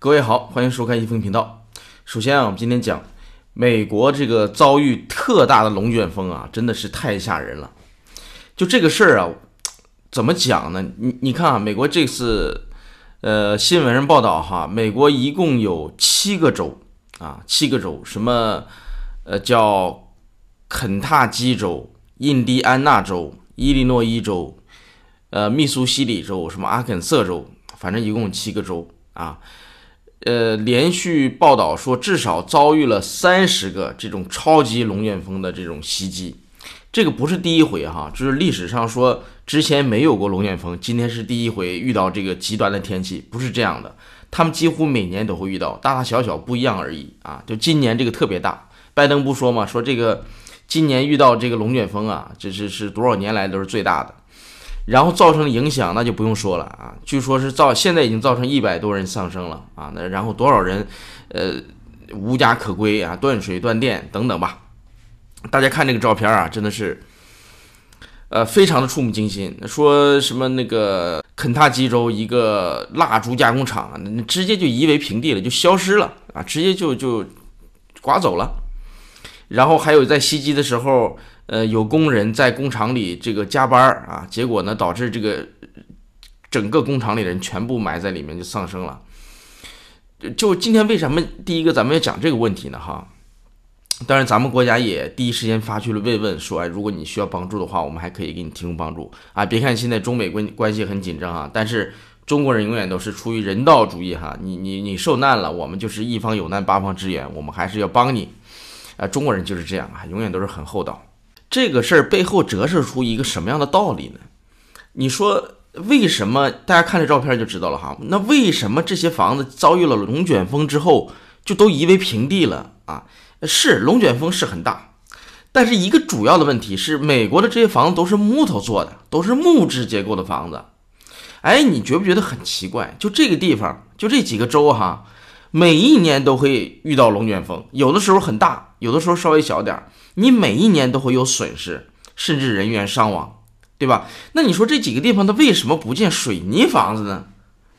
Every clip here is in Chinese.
各位好，欢迎收看一峰频道。首先啊，我们今天讲美国这个遭遇特大的龙卷风啊，真的是太吓人了。就这个事儿啊，怎么讲呢？你你看啊，美国这次，呃，新闻上报道哈，美国一共有七个州啊，七个州，什么呃，叫肯塔基州、印第安纳州、伊利诺伊州，呃，密苏西里州，什么阿肯色州，反正一共七个州啊。呃，连续报道说至少遭遇了三十个这种超级龙卷风的这种袭击，这个不是第一回哈，就是历史上说之前没有过龙卷风，今天是第一回遇到这个极端的天气，不是这样的，他们几乎每年都会遇到，大大小小不一样而已啊，就今年这个特别大，拜登不说嘛，说这个今年遇到这个龙卷风啊，这是是多少年来都是最大的。然后造成的影响那就不用说了啊，据说是造，现在已经造成一百多人丧生了啊，那然后多少人，呃，无家可归啊，断水断电等等吧。大家看这个照片啊，真的是，呃，非常的触目惊心。说什么那个肯塔基州一个蜡烛加工厂，那直接就夷为平地了，就消失了啊，直接就就刮走了。然后还有在袭击的时候。呃，有工人在工厂里这个加班儿啊，结果呢导致这个整个工厂里的人全部埋在里面，就丧生了。就今天为什么第一个咱们要讲这个问题呢？哈，当然咱们国家也第一时间发去了慰问，说哎，如果你需要帮助的话，我们还可以给你提供帮助啊。别看现在中美关关系很紧张啊，但是中国人永远都是出于人道主义哈。你你你受难了，我们就是一方有难八方支援，我们还是要帮你。啊，中国人就是这样啊，永远都是很厚道。这个事儿背后折射出一个什么样的道理呢？你说为什么大家看这照片就知道了哈？那为什么这些房子遭遇了龙卷风之后就都夷为平地了啊？是龙卷风是很大，但是一个主要的问题是，美国的这些房子都是木头做的，都是木质结构的房子。哎，你觉不觉得很奇怪？就这个地方，就这几个州哈，每一年都会遇到龙卷风，有的时候很大，有的时候稍微小点儿。你每一年都会有损失，甚至人员伤亡，对吧？那你说这几个地方它为什么不建水泥房子呢？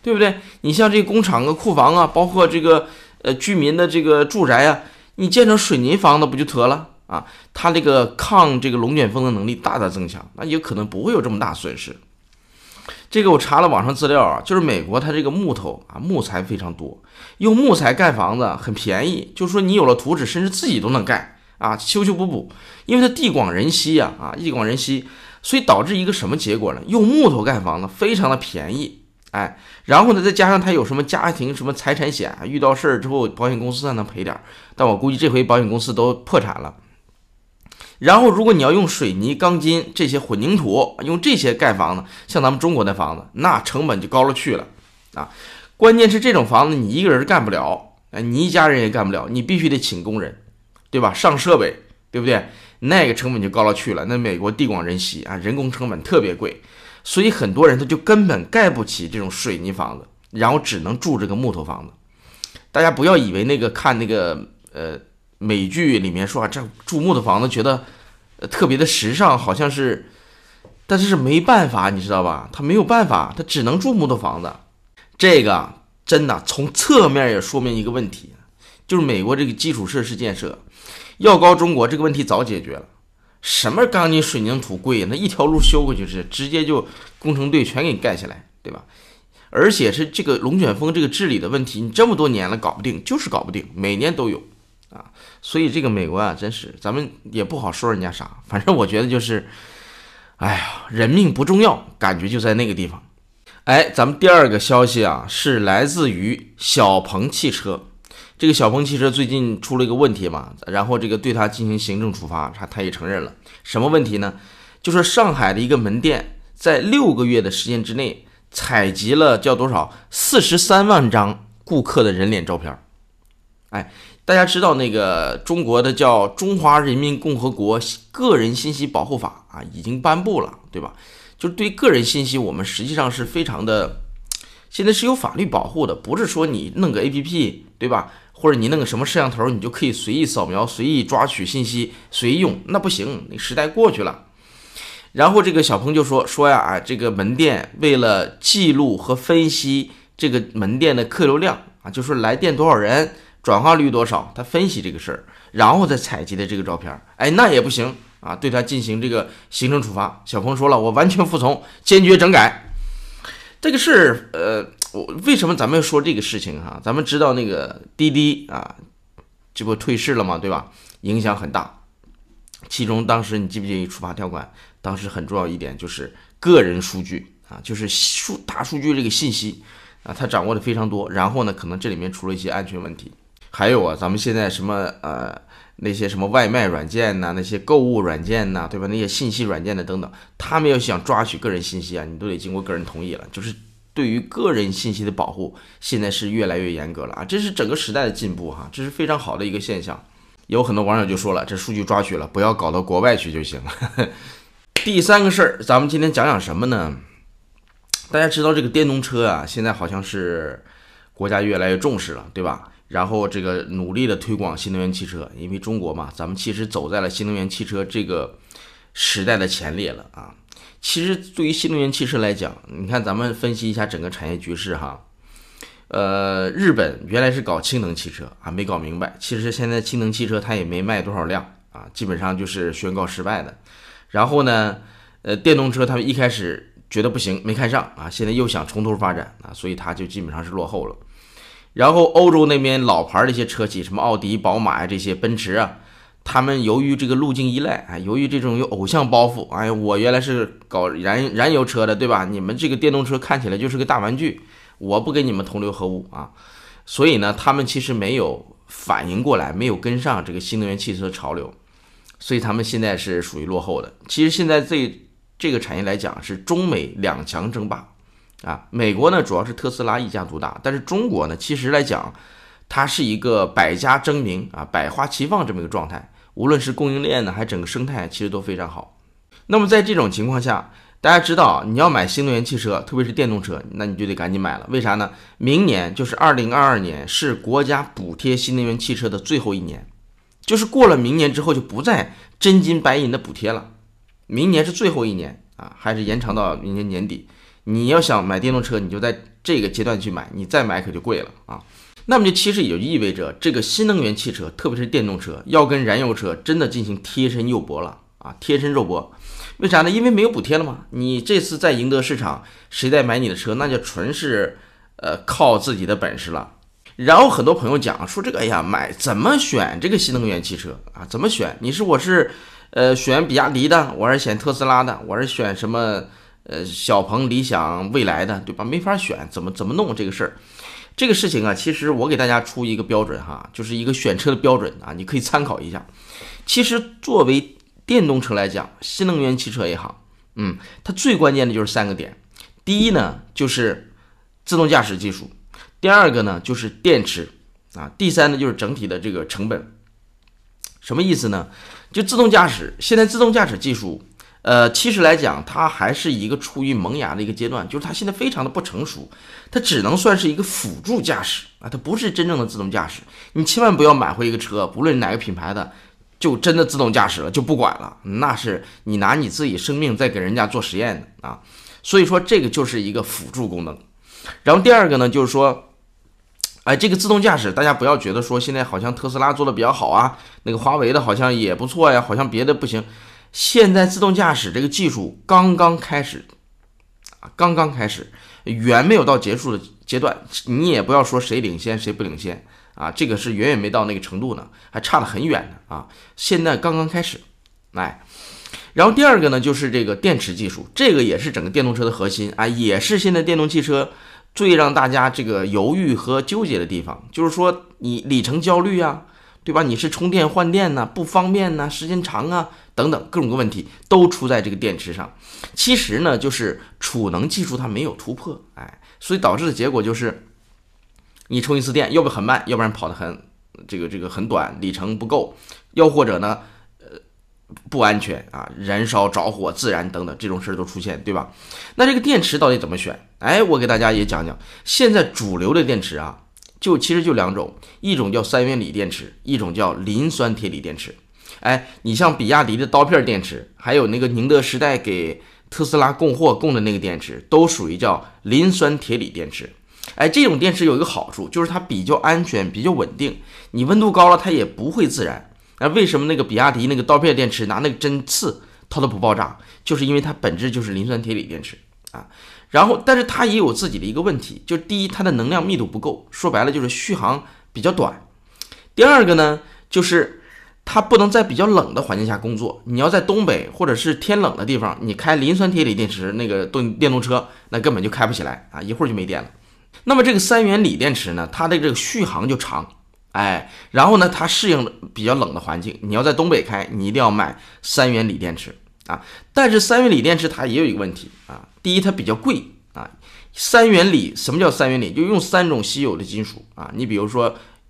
对不对？你像这工厂啊、库房啊，包括这个呃居民的这个住宅啊，你建成水泥房子不就得了啊？它这个抗这个龙卷风的能力大大增强，那有可能不会有这么大损失。这个我查了网上资料啊，就是美国它这个木头啊木材非常多，用木材盖房子很便宜，就说你有了图纸，甚至自己都能盖。啊，修修补补，因为它地广人稀呀，啊，地广人稀，所以导致一个什么结果呢？用木头盖房子非常的便宜，哎，然后呢，再加上他有什么家庭什么财产险，遇到事儿之后保险公司还能赔点儿，但我估计这回保险公司都破产了。然后如果你要用水泥、钢筋这些混凝土用这些盖房子，像咱们中国的房子，那成本就高了去了，啊，关键是这种房子你一个人干不了，哎，你一家人也干不了，你必须得请工人。对吧？上设备，对不对？那个成本就高了去了。那美国地广人稀啊，人工成本特别贵，所以很多人他就根本盖不起这种水泥房子，然后只能住这个木头房子。大家不要以为那个看那个呃美剧里面说啊，这住木头房子觉得特别的时尚，好像是，但是是没办法，你知道吧？他没有办法，他只能住木头房子。这个真的从侧面也说明一个问题，就是美国这个基础设施建设。要高中国这个问题早解决了，什么钢筋水泥土贵？那一条路修过去是直接就工程队全给你盖起来，对吧？而且是这个龙卷风这个治理的问题，你这么多年了搞不定，就是搞不定，每年都有啊。所以这个美国啊，真是咱们也不好说人家啥，反正我觉得就是，哎呀，人命不重要，感觉就在那个地方。哎，咱们第二个消息啊，是来自于小鹏汽车。这个小鹏汽车最近出了一个问题嘛，然后这个对他进行行政处罚，他他也承认了什么问题呢？就是上海的一个门店在六个月的时间之内采集了叫多少四十三万张顾客的人脸照片儿。哎，大家知道那个中国的叫《中华人民共和国个人信息保护法》啊，已经颁布了，对吧？就是对个人信息，我们实际上是非常的，现在是有法律保护的，不是说你弄个 APP。对吧？或者你弄个什么摄像头，你就可以随意扫描、随意抓取信息、随意用，那不行，那时代过去了。然后这个小鹏就说说呀，啊，这个门店为了记录和分析这个门店的客流量啊，就是来电多少人、转化率多少，他分析这个事儿，然后再采集的这个照片，哎，那也不行啊，对他进行这个行政处罚。小鹏说了，我完全服从，坚决整改。这个事，儿，呃。我为什么咱们要说这个事情哈？咱们知道那个滴滴啊，这不退市了嘛，对吧？影响很大。其中当时你记不记？得处罚条款，当时很重要一点就是个人数据啊，就是数大数据这个信息啊，他掌握的非常多。然后呢，可能这里面出了一些安全问题。还有啊，咱们现在什么呃那些什么外卖软件呐，那些购物软件呐，对吧？那些信息软件的等等，他们要想抓取个人信息啊，你都得经过个人同意了，就是。对于个人信息的保护，现在是越来越严格了啊！这是整个时代的进步哈，这是非常好的一个现象。有很多网友就说了，这数据抓取了，不要搞到国外去就行了。第三个事儿，咱们今天讲讲什么呢？大家知道这个电动车啊，现在好像是国家越来越重视了，对吧？然后这个努力的推广新能源汽车，因为中国嘛，咱们其实走在了新能源汽车这个时代的前列了啊。其实，对于新能源汽车来讲，你看咱们分析一下整个产业局势哈。呃，日本原来是搞氢能汽车啊，没搞明白。其实现在氢能汽车它也没卖多少辆啊，基本上就是宣告失败的。然后呢，呃，电动车他们一开始觉得不行，没看上啊，现在又想从头发展啊，所以它就基本上是落后了。然后欧洲那边老牌的一些车企，什么奥迪、宝马呀，这些奔驰啊。他们由于这个路径依赖，啊，由于这种有偶像包袱，哎呀，我原来是搞燃燃油车的，对吧？你们这个电动车看起来就是个大玩具，我不跟你们同流合污啊。所以呢，他们其实没有反应过来，没有跟上这个新能源汽车潮流，所以他们现在是属于落后的。其实现在这这个产业来讲，是中美两强争霸啊。美国呢，主要是特斯拉一家独大，但是中国呢，其实来讲。它是一个百家争鸣啊，百花齐放这么一个状态，无论是供应链呢，还整个生态其实都非常好。那么在这种情况下，大家知道你要买新能源汽车，特别是电动车，那你就得赶紧买了。为啥呢？明年就是二零二二年，是国家补贴新能源汽车的最后一年，就是过了明年之后就不再真金白银的补贴了。明年是最后一年啊，还是延长到明年年底。你要想买电动车，你就在这个阶段去买，你再买可就贵了啊。那么就其实也就意味着，这个新能源汽车，特别是电动车，要跟燃油车真的进行贴身肉搏了啊！贴身肉搏，为啥呢？因为没有补贴了嘛。你这次在赢得市场，谁再买你的车，那就纯是，呃，靠自己的本事了。然后很多朋友讲说这，个，哎呀，买怎么选这个新能源汽车啊？怎么选？你是我是，呃，选比亚迪的，我是选特斯拉的，我是选什么，呃，小鹏、理想、未来的，对吧？没法选，怎么怎么弄这个事儿？这个事情啊，其实我给大家出一个标准哈，就是一个选车的标准啊，你可以参考一下。其实作为电动车来讲，新能源汽车也好，嗯，它最关键的就是三个点。第一呢，就是自动驾驶技术；第二个呢，就是电池啊；第三呢，就是整体的这个成本。什么意思呢？就自动驾驶，现在自动驾驶技术。呃，其实来讲，它还是一个处于萌芽的一个阶段，就是它现在非常的不成熟，它只能算是一个辅助驾驶啊，它不是真正的自动驾驶。你千万不要买回一个车，不论哪个品牌的，就真的自动驾驶了就不管了，那是你拿你自己生命在给人家做实验啊。所以说，这个就是一个辅助功能。然后第二个呢，就是说，哎，这个自动驾驶，大家不要觉得说现在好像特斯拉做的比较好啊，那个华为的好像也不错呀，好像别的不行。现在自动驾驶这个技术刚刚开始，啊，刚刚开始，远没有到结束的阶段。你也不要说谁领先谁不领先啊，这个是远远没到那个程度呢，还差得很远呢啊！现在刚刚开始，哎。然后第二个呢，就是这个电池技术，这个也是整个电动车的核心啊，也是现在电动汽车最让大家这个犹豫和纠结的地方，就是说你里程焦虑啊，对吧？你是充电换电呢，不方便呢，时间长啊。等等，各种各问题都出在这个电池上。其实呢，就是储能技术它没有突破，哎，所以导致的结果就是，你充一次电，要不很慢，要不然跑得很这个这个很短，里程不够，又或者呢，呃，不安全啊，燃烧、着火、自燃等等这种事儿都出现，对吧？那这个电池到底怎么选？哎，我给大家也讲讲，现在主流的电池啊，就其实就两种，一种叫三元锂电池，一种叫磷酸铁锂电池。哎，你像比亚迪的刀片电池，还有那个宁德时代给特斯拉供货供的那个电池，都属于叫磷酸铁锂电池。哎，这种电池有一个好处，就是它比较安全，比较稳定。你温度高了，它也不会自燃。那为什么那个比亚迪那个刀片电池拿那个针刺它都不爆炸？就是因为它本质就是磷酸铁锂电池啊。然后，但是它也有自己的一个问题，就是第一，它的能量密度不够，说白了就是续航比较短。第二个呢，就是。它不能在比较冷的环境下工作。你要在东北或者是天冷的地方，你开磷酸铁锂电池那个动电动车，那根本就开不起来啊，一会儿就没电了。那么这个三元锂电池呢，它的这个续航就长，哎，然后呢，它适应比较冷的环境。你要在东北开，你一定要买三元锂电池啊。但是三元锂电池它也有一个问题啊，第一它比较贵啊。三元锂什么叫三元锂？就用三种稀有的金属啊，你比如说。镍、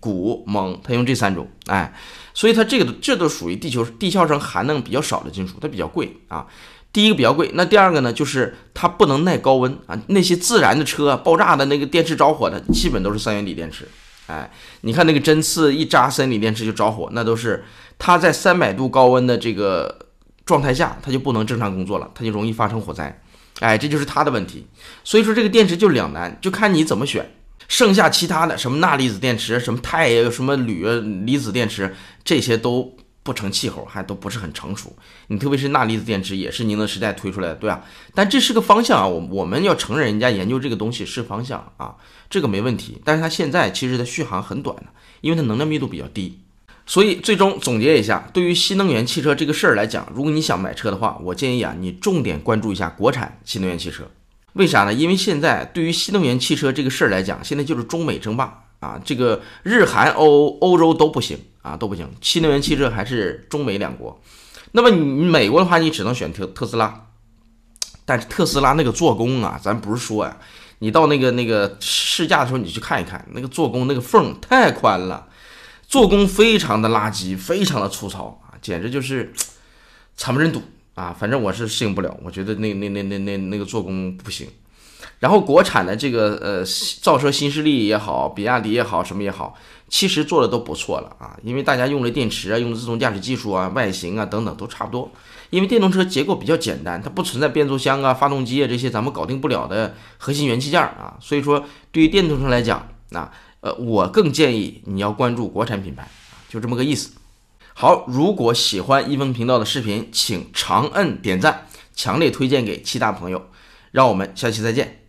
钴、锰，它用这三种，哎，所以它这个都这都属于地球地壳中含量比较少的金属，它比较贵啊。第一个比较贵，那第二个呢，就是它不能耐高温啊。那些自燃的车、爆炸的那个电池着火的，基本都是三元锂电池。哎，你看那个针刺一扎，三元锂电池就着火，那都是它在三百度高温的这个状态下，它就不能正常工作了，它就容易发生火灾。哎，这就是它的问题。所以说这个电池就两难，就看你怎么选。剩下其他的什么钠离子电池、什么钛、什么铝离子电池，这些都不成气候，还都不是很成熟。你特别是钠离子电池，也是宁德时代推出来的，对吧？但这是个方向啊，我我们要承认人家研究这个东西是方向啊，这个没问题。但是它现在其实的续航很短的，因为它能量密度比较低。所以最终总结一下，对于新能源汽车这个事儿来讲，如果你想买车的话，我建议啊，你重点关注一下国产新能源汽车。为啥呢？因为现在对于新能源汽车这个事儿来讲，现在就是中美争霸啊！这个日韩欧欧洲都不行啊，都不行。新能源汽车还是中美两国。那么你美国的话，你只能选特特斯拉。但是特斯拉那个做工啊，咱不是说呀，你到那个那个试驾的时候，你去看一看，那个做工那个缝太宽了，做工非常的垃圾，非常的粗糙啊，简直就是惨不忍睹。啊，反正我是适应不了，我觉得那那那那那那个做工不行。然后国产的这个呃造车新势力也好，比亚迪也好，什么也好，其实做的都不错了啊，因为大家用的电池啊，用的自动驾驶技术啊，外形啊等等都差不多。因为电动车结构比较简单，它不存在变速箱啊、发动机啊这些咱们搞定不了的核心元器件啊，所以说对于电动车来讲，啊，呃我更建议你要关注国产品牌就这么个意思。好，如果喜欢一峰频道的视频，请长按点赞，强烈推荐给其他朋友，让我们下期再见。